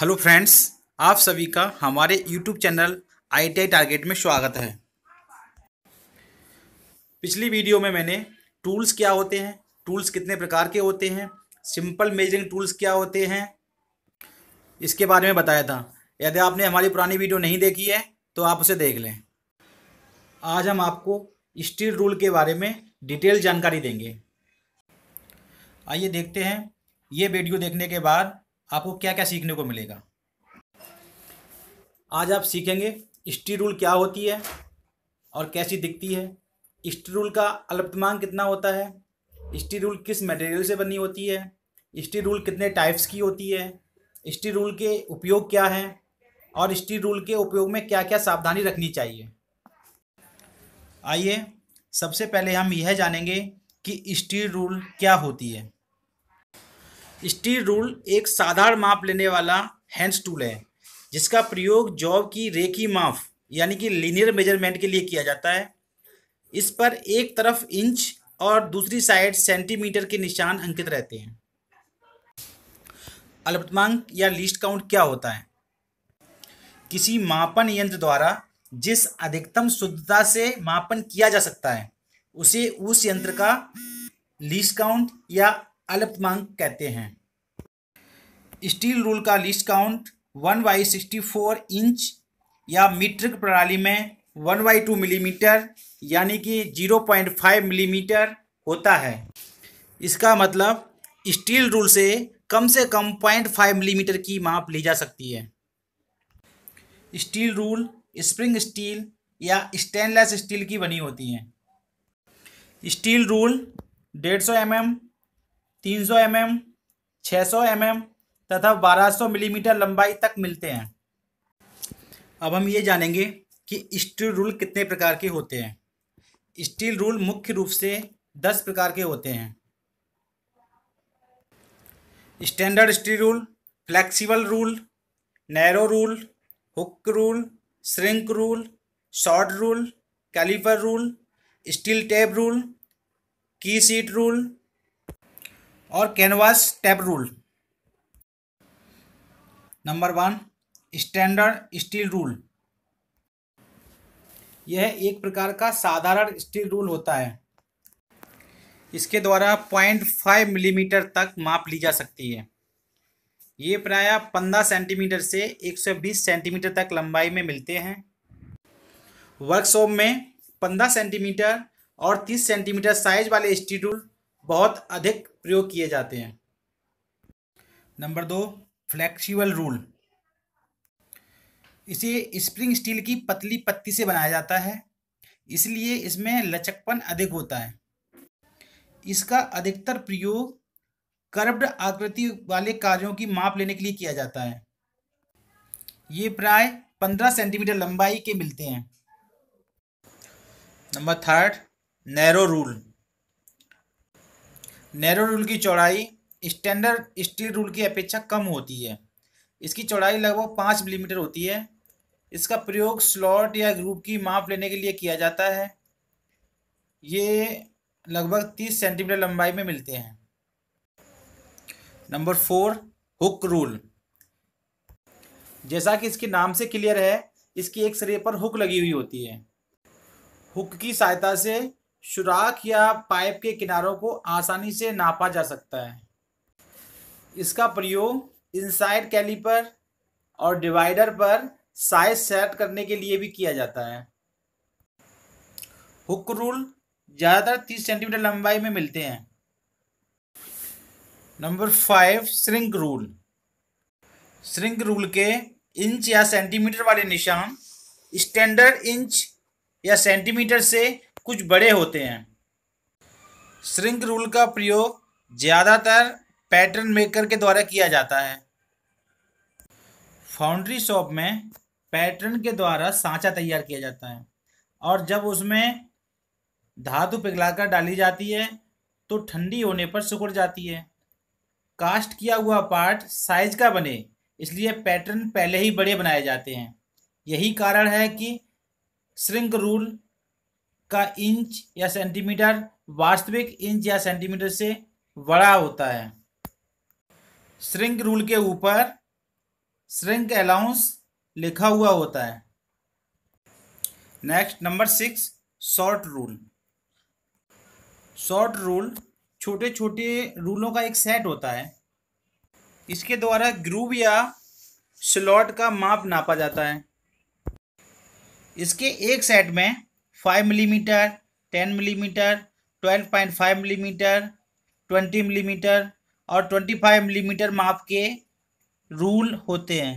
hello friends आप सभी का हमारे यूट्यूब चैनल आईटीआई टारगेट में स्वागत है पिछली वीडियो में मैंने टूल्स क्या होते हैं टूल्स कितने प्रकार के होते हैं सिंपल मेजरिंग टूल्स क्या होते हैं इसके बारे में बताया था यदि आपने हमारी पुरानी वीडियो नहीं देखी है तो आप उसे देख लें आज हम आपको स्टील रूल के बारे में डिटेल जानकारी देंगे आइए देखते हैं ये वीडियो देखने के बाद आपको क्या क्या सीखने को मिलेगा आज आप सीखेंगे स्टी रूल क्या होती है और कैसी दिखती है स्टी रूल का अल्पतमांक कितना होता है स्टी रूल किस मटेरियल से बनी होती है स्टी रूल कितने टाइप्स की होती है स्टी रूल के उपयोग क्या हैं और स्टी रूल के उपयोग में क्या क्या सावधानी रखनी चाहिए आइए सबसे पहले हम यह जानेंगे कि स्टी रूल क्या होती है स्टील रूल एक साधारण माप लेने वाला हैंड्स टूल है जिसका प्रयोग जॉब की रेकी माप यानी कि लीनियर मेजरमेंट के लिए किया जाता है इस पर एक तरफ इंच और दूसरी साइड सेंटीमीटर के निशान अंकित रहते हैं अल्पतमांक या लीस्ट काउंट क्या होता है किसी मापन यंत्र द्वारा जिस अधिकतम शुद्धता से मापन किया जा सकता है उसे उस यंत्र का लीस्ट काउंट या अल्पमांक कहते हैं स्टील रूल का least count one by sixty four inch या मीट्रिक प्रणाली में वन बाई टू मिलीमीटर यानी कि जीरो पॉइंट फाइव मिलीमीटर होता है इसका मतलब स्टील रूल से कम से कम पॉइंट फाइव मिलीमीटर की माप ली जा सकती है स्टील रूल स्प्रिंग स्टील या स्टेनलेस स्टील की बनी होती हैं स्टील रूल डेढ़ सौ एम एम तीन सौ एम एम छः सौ एम एम तथा बारह सौ मिलीमीटर लंबाई तक मिलते हैं अब हम ये जानेंगे कि स्टील रूल कितने प्रकार के होते हैं स्टील रूल मुख्य रूप से दस प्रकार के होते हैं standard steel rule flexible rule narrow rule hook rule shrink rule short rule caliper rule steel tape rule key seat rule और canvas tape rule number one standard steel rule यह एक प्रकार का साधारण स्टील रूल होता है इसके द्वारा पॉइंट फाइव मिलीमीटर तक माप ली जा सकती है ये प्रायः पंद्रह सेंटीमीटर से एक सौ बीस सेंटीमीटर तक लंबाई में मिलते हैं वर्कशॉप में पंद्रह सेंटीमीटर और तीस सेंटीमीटर साइज वाले स्टील रूल बहुत अधिक प्रयोग किए जाते हैं नंबर दो फ्लेक्सिबल रूल इसे स्प्रिंग स्टील की पतली पत्ती से बनाया जाता है इसलिए इसमें लचकपन अधिक होता है इसका अधिकतर प्रयोग कर्ब्ड आकृति वाले कार्यों की माप लेने के लिए किया जाता है ये प्राय पंद्रह सेंटीमीटर लंबाई के मिलते हैं number third narrow rule narrow rule की चौड़ाई स्टैंडर्ड स्टील रूल की अपेक्षा कम होती है इसकी चौड़ाई लगभग पाँच मिलीमीटर होती है इसका प्रयोग स्लॉट या ग्रुप की माप लेने के लिए किया जाता है ये लगभग तीस सेंटीमीटर लंबाई में मिलते हैं नंबर फोर हुक रूल जैसा कि इसके नाम से क्लियर है इसकी एक सिरे पर हुक लगी हुई होती है हुक की सहायता से सुराख या पाइप के किनारों को आसानी से नापा जा सकता है इसका प्रयोग इनसाइड कैलीपर और डिवाइडर पर साइज सेट करने के लिए भी किया जाता है हुक रूल ज़्यादातर तीस सेंटीमीटर लंबाई में मिलते हैं number five shrink rule shrink rule के इंच या सेंटीमीटर वाले निशान स्टैंडर्ड इंच या सेंटीमीटर से कुछ बड़े होते हैं श्रिंक रूल का प्रयोग ज़्यादातर पैटर्न मेकर के द्वारा किया जाता है फाउंड्री शॉप में पैटर्न के द्वारा सांचा तैयार किया जाता है और जब उसमें धातु पिघलाकर डाली जाती है तो ठंडी होने पर सिकुड़ जाती है कास्ट किया हुआ पार्ट साइज का बने इसलिए पैटर्न पहले ही बड़े बनाए जाते हैं यही कारण है कि श्रिंक रूल का इंच या सेंटीमीटर वास्तविक इंच या सेंटीमीटर से बड़ा होता है श्रिंक रूल के ऊपर श्रिंक अलाउंस लिखा हुआ होता है next number six short rule short rule छोटे छोटे रूलों का एक सेट होता है इसके द्वारा ग्रूव या स्लॉट का माप नापा जाता है इसके एक सेट में five millimetre ten millimetre twelve point five millimetre twenty millimetre और ट्वेंटी फाइव मिलीमीटर माप के रूल होते हैं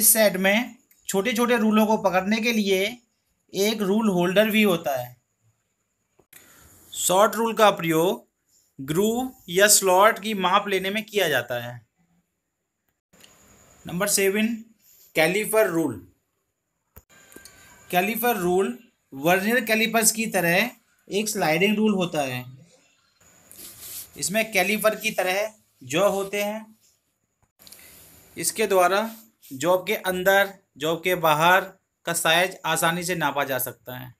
इस सेट में छोटे छोटे रूलों को पकड़ने के लिए एक रूल होल्डर भी होता है शॉर्ट रूल का प्रयोग ग्रू या स्लॉट की माप लेने में किया जाता है number seven caliper rule caliper rule vernier calipers की तरह एक स्लाइडिंग रूल होता है इसमें कैलिपर की तरह जॉ होते हैं इसके द्वारा जॉब के अंदर जॉब के बाहर का साइज आसानी से नापा जा सकता है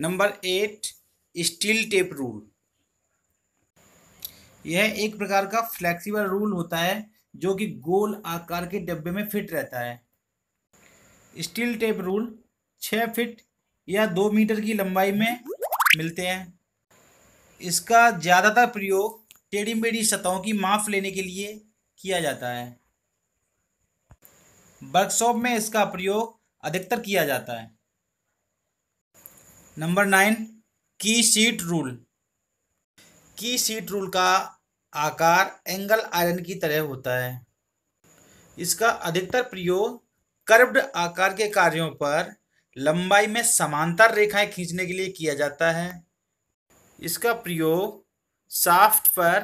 number eight steel tape rule यह एक प्रकार का फ्लेक्सिबल रूल होता है जो कि गोल आकार के डब्बे में फिट रहता है स्टील टेप रूल छः फिट या दो मीटर की लंबाई में मिलते हैं इसका ज़्यादातर प्रयोग टेढ़ी मेढ़ी सतहों की माफ लेने के लिए किया जाता है वर्कशॉप में इसका प्रयोग अधिकतर किया जाता है number nine key seat rule key seat rule का आकार एंगल आयरन की तरह होता है इसका अधिकतर प्रयोग कर्व्ड आकार के कार्यों पर लंबाई में समांतर रेखाएं खींचने के लिए किया जाता है इसका प्रयोग साफ्ट पर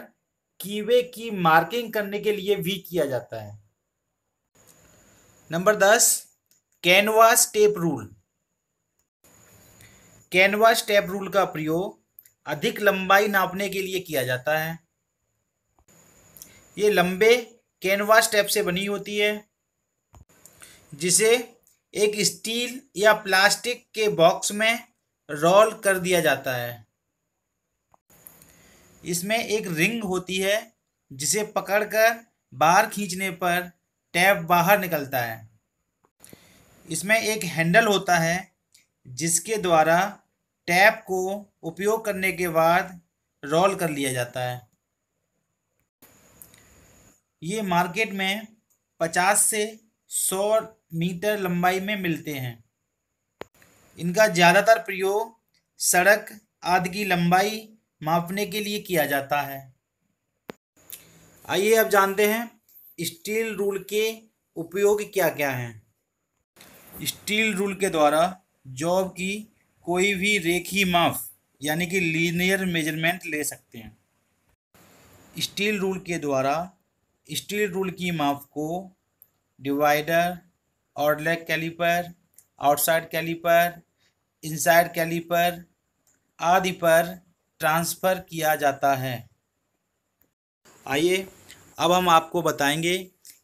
कीवे की मार्किंग करने के लिए भी किया जाता है नंबर दस canvas tape rule canvas tape rule का प्रयोग अधिक लंबाई नापने के लिए किया जाता है ये लंबे कैनवास टेप से बनी होती है जिसे एक स्टील या प्लास्टिक के बॉक्स में रोल कर दिया जाता है इसमें एक रिंग होती है जिसे पकड़कर बाहर खींचने पर टैप बाहर निकलता है इसमें एक हैंडल होता है जिसके द्वारा टैप को उपयोग करने के बाद रोल कर लिया जाता है ये मार्केट में पचास से सौ मीटर लंबाई में मिलते हैं इनका ज़्यादातर प्रयोग सड़क आदि की लंबाई मापने के लिए किया जाता है आइए अब जानते हैं स्टील रूल के उपयोग क्या क्या हैं स्टील रूल के द्वारा जॉब की कोई भी रेखी माफ यानी कि लीनियर मेजरमेंट ले सकते हैं स्टील रूल के द्वारा स्टील रूल की माप को डिवाइडर और leg caliper outside caliper inside caliper आदि पर ट्रांसफ़र किया जाता है आइए अब हम आपको बताएंगे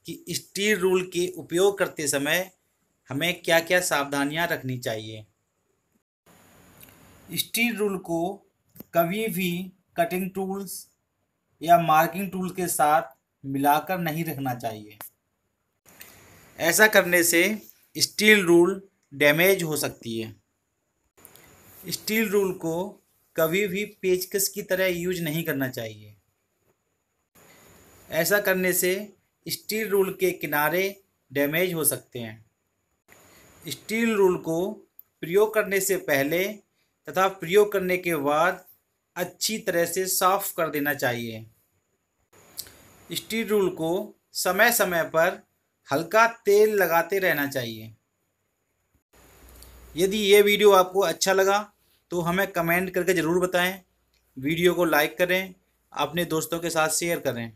कि स्टील रूल के उपयोग करते समय हमें क्या क्या सावधानियां रखनी चाहिए स्टील रूल को कभी भी कटिंग टूल्स या मार्किंग टूल के साथ मिलाकर नहीं रखना चाहिए ऐसा करने से स्टील रूल डैमेज हो सकती है स्टील रूल को कभी भी पेचकस की तरह यूज नहीं करना चाहिए ऐसा करने से स्टील रूल के किनारे डैमेज हो सकते हैं स्टील रूल को प्रयोग करने से पहले तथा प्रयोग करने के बाद अच्छी तरह से साफ कर देना चाहिए स्टील रूल को समय समय पर हल्का तेल लगाते रहना चाहिए यदि ये वीडियो आपको अच्छा लगा तो हमें कमेंट करके ज़रूर बताएं वीडियो को लाइक करें अपने दोस्तों के साथ शेयर करें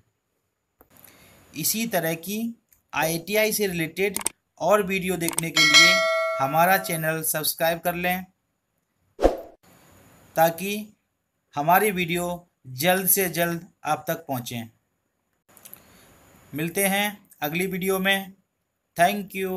इसी तरह की आईटीआई से रिलेटेड और वीडियो देखने के लिए हमारा चैनल सब्सक्राइब कर लें ताकि हमारी वीडियो जल्द से जल्द आप तक पहुँचें मिलते हैं अगली वीडियो में थैंक यू